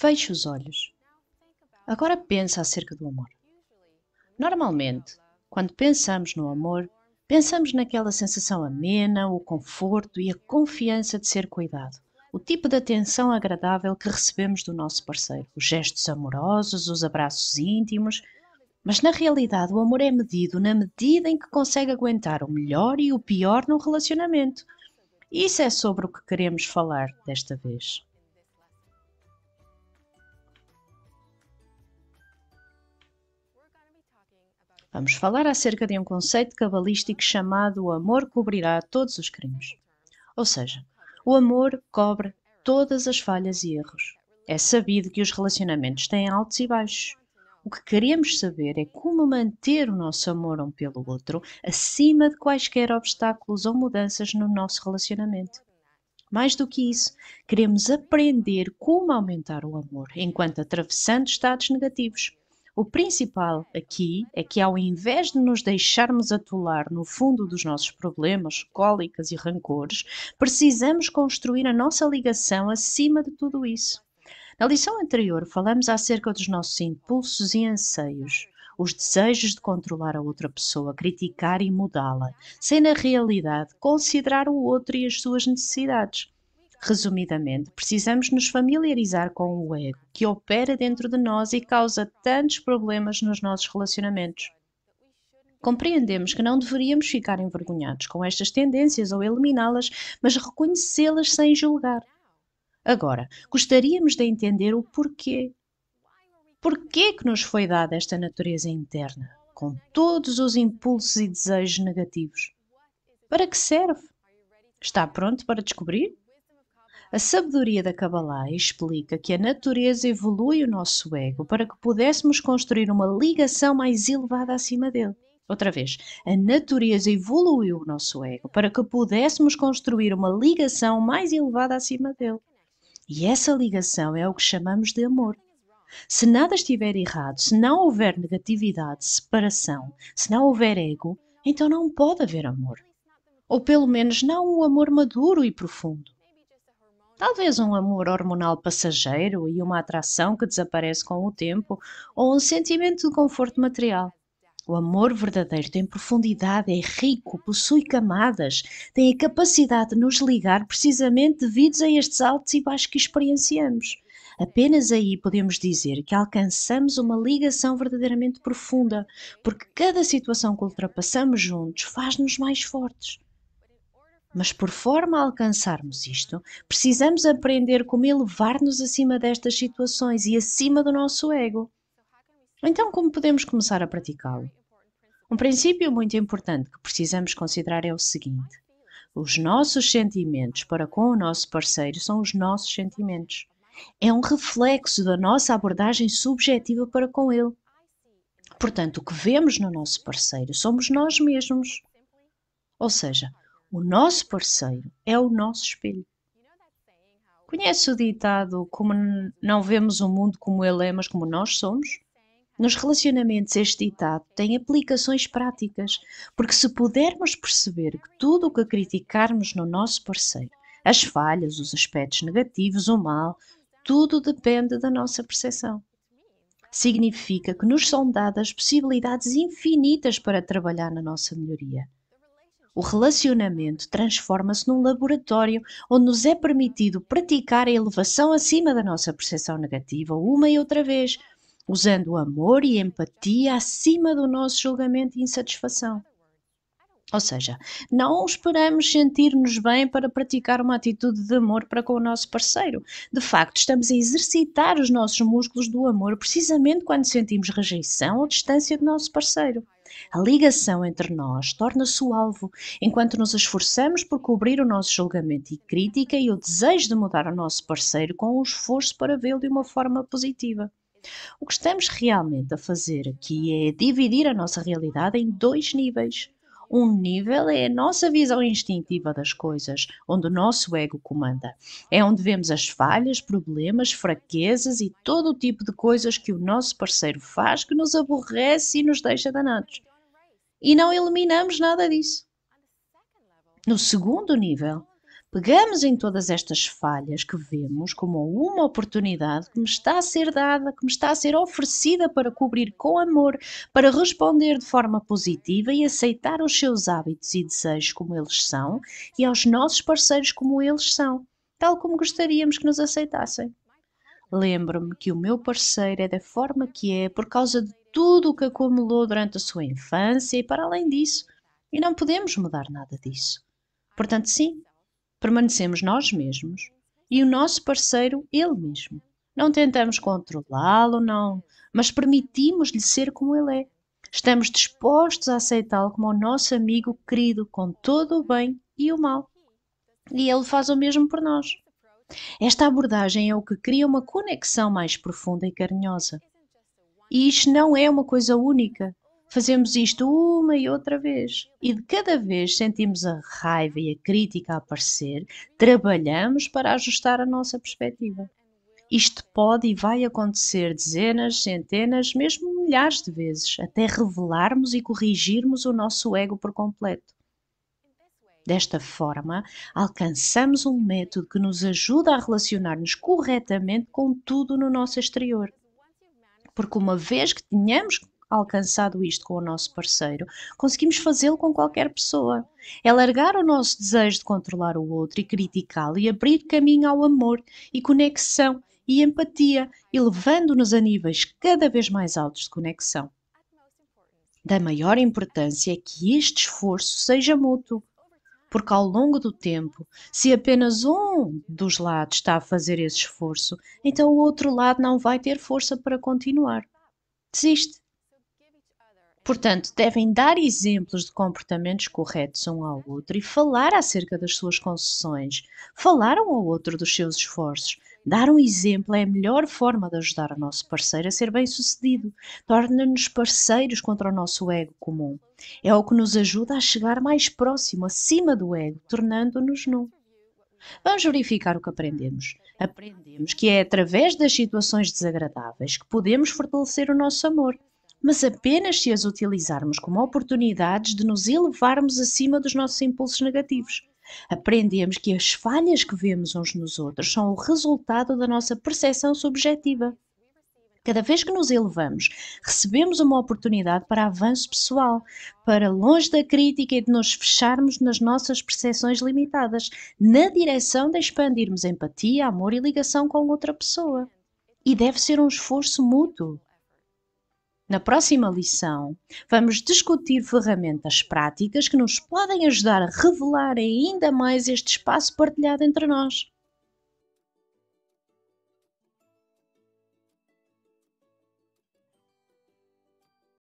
Feche os olhos. Agora pensa acerca do amor. Normalmente, quando pensamos no amor, pensamos naquela sensação amena, o conforto e a confiança de ser cuidado, o tipo de atenção agradável que recebemos do nosso parceiro, os gestos amorosos, os abraços íntimos. Mas na realidade, o amor é medido na medida em que consegue aguentar o melhor e o pior no relacionamento. Isso é sobre o que queremos falar desta vez. Vamos falar acerca de um conceito cabalístico chamado o amor cobrirá todos os crimes. Ou seja, o amor cobre todas as falhas e erros. É sabido que os relacionamentos têm altos e baixos. O que queremos saber é como manter o nosso amor um pelo outro acima de quaisquer obstáculos ou mudanças no nosso relacionamento. Mais do que isso, queremos aprender como aumentar o amor enquanto atravessando estados negativos o principal aqui é que, ao invés de nos deixarmos atolar no fundo dos nossos problemas, cólicas e rancores, precisamos construir a nossa ligação acima de tudo isso. Na lição anterior, falamos acerca dos nossos impulsos e anseios, os desejos de controlar a outra pessoa, criticar e mudá-la, sem na realidade considerar o outro e as suas necessidades. Resumidamente, precisamos nos familiarizar com o ego, que opera dentro de nós e causa tantos problemas nos nossos relacionamentos. Compreendemos que não deveríamos ficar envergonhados com estas tendências ou eliminá-las, mas reconhecê-las sem julgar. Agora, gostaríamos de entender o porquê. Porquê é que nos foi dada esta natureza interna, com todos os impulsos e desejos negativos? Para que serve? Está pronto para descobrir? A sabedoria da Kabbalah explica que a natureza evolui o nosso ego para que pudéssemos construir uma ligação mais elevada acima dele. Outra vez, a natureza evoluiu o nosso ego para que pudéssemos construir uma ligação mais elevada acima dele. E essa ligação é o que chamamos de amor. Se nada estiver errado, se não houver negatividade, separação, se não houver ego, então não pode haver amor. Ou pelo menos não o um amor maduro e profundo talvez um amor hormonal passageiro e uma atração que desaparece com o tempo, ou um sentimento de conforto material. O amor verdadeiro tem profundidade, é rico, possui camadas, tem a capacidade de nos ligar precisamente devidos a estes altos e baixos que experienciamos. Apenas aí podemos dizer que alcançamos uma ligação verdadeiramente profunda, porque cada situação que ultrapassamos juntos faz-nos mais fortes. Mas por forma a alcançarmos isto, precisamos aprender como elevar-nos acima destas situações e acima do nosso ego. Então, como podemos começar a praticá-lo? Um princípio muito importante que precisamos considerar é o seguinte: os nossos sentimentos para com o nosso parceiro são os nossos sentimentos. É um reflexo da nossa abordagem subjetiva para com ele. Portanto, o que vemos no nosso parceiro somos nós mesmos. Ou seja, o nosso parceiro é o nosso espelho. Conhece o ditado como não vemos o mundo como ele é, mas como nós somos? Nos relacionamentos, este ditado tem aplicações práticas, porque se pudermos perceber que tudo o que criticarmos no nosso parceiro, as falhas, os aspectos negativos, o mal, tudo depende da nossa percepção. Significa que nos são dadas possibilidades infinitas para trabalhar na nossa melhoria. O relacionamento transforma-se num laboratório onde nos é permitido praticar a elevação acima da nossa percepção negativa uma e outra vez, usando o amor e empatia acima do nosso julgamento e insatisfação. Ou seja, não esperamos sentir-nos bem para praticar uma atitude de amor para com o nosso parceiro. De facto, estamos a exercitar os nossos músculos do amor precisamente quando sentimos rejeição ou distância do nosso parceiro. A ligação entre nós torna-se o alvo, enquanto nos esforçamos por cobrir o nosso julgamento e crítica e o desejo de mudar o nosso parceiro com o um esforço para vê-lo de uma forma positiva. O que estamos realmente a fazer aqui é dividir a nossa realidade em dois níveis um nível é a nossa visão instintiva das coisas, onde o nosso ego comanda. É onde vemos as falhas, problemas, fraquezas e todo o tipo de coisas que o nosso parceiro faz que nos aborrece e nos deixa danados. E não eliminamos nada disso. No segundo nível, pegamos em todas estas falhas que vemos como uma oportunidade que me está a ser dada, que me está a ser oferecida para cobrir com amor, para responder de forma positiva e aceitar os seus hábitos e desejos como eles são e aos nossos parceiros como eles são, tal como gostaríamos que nos aceitassem. Lembro-me que o meu parceiro é da forma que é por causa de tudo o que acumulou durante a sua infância e para além disso, e não podemos mudar nada disso. Portanto, sim, permanecemos nós mesmos e o nosso parceiro ele mesmo. Não tentamos controlá-lo, não, mas permitimos-lhe ser como ele é. Estamos dispostos a aceitá-lo como o nosso amigo querido, com todo o bem e o mal. E ele faz o mesmo por nós. Esta abordagem é o que cria uma conexão mais profunda e carinhosa. E isto não é uma coisa única, Fazemos isto uma e outra vez. E de cada vez sentimos a raiva e a crítica a aparecer, trabalhamos para ajustar a nossa perspectiva. Isto pode e vai acontecer dezenas, centenas, mesmo milhares de vezes, até revelarmos e corrigirmos o nosso ego por completo. Desta forma, alcançamos um método que nos ajuda a relacionar-nos corretamente com tudo no nosso exterior. Porque uma vez que tenhamos alcançado isto com o nosso parceiro, conseguimos fazê-lo com qualquer pessoa. É largar o nosso desejo de controlar o outro e criticá-lo e abrir caminho ao amor e conexão e empatia, elevando-nos a níveis cada vez mais altos de conexão. Da maior importância é que este esforço seja mútuo, porque ao longo do tempo, se apenas um dos lados está a fazer esse esforço, então o outro lado não vai ter força para continuar. Desiste. Portanto, devem dar exemplos de comportamentos corretos um ao outro e falar acerca das suas concessões, falar um ao outro dos seus esforços. Dar um exemplo é a melhor forma de ajudar o nosso parceiro a ser bem-sucedido, torna-nos parceiros contra o nosso ego comum. É o que nos ajuda a chegar mais próximo, acima do ego, tornando-nos num. Vamos verificar o que aprendemos. Aprendemos que é através das situações desagradáveis que podemos fortalecer o nosso amor mas apenas se as utilizarmos como oportunidades de nos elevarmos acima dos nossos impulsos negativos. Aprendemos que as falhas que vemos uns nos outros são o resultado da nossa percepção subjetiva. Cada vez que nos elevamos, recebemos uma oportunidade para avanço pessoal, para longe da crítica e de nos fecharmos nas nossas percepções limitadas, na direção de expandirmos empatia, amor e ligação com outra pessoa. E deve ser um esforço mútuo. Na próxima lição, vamos discutir ferramentas práticas que nos podem ajudar a revelar ainda mais este espaço partilhado entre nós.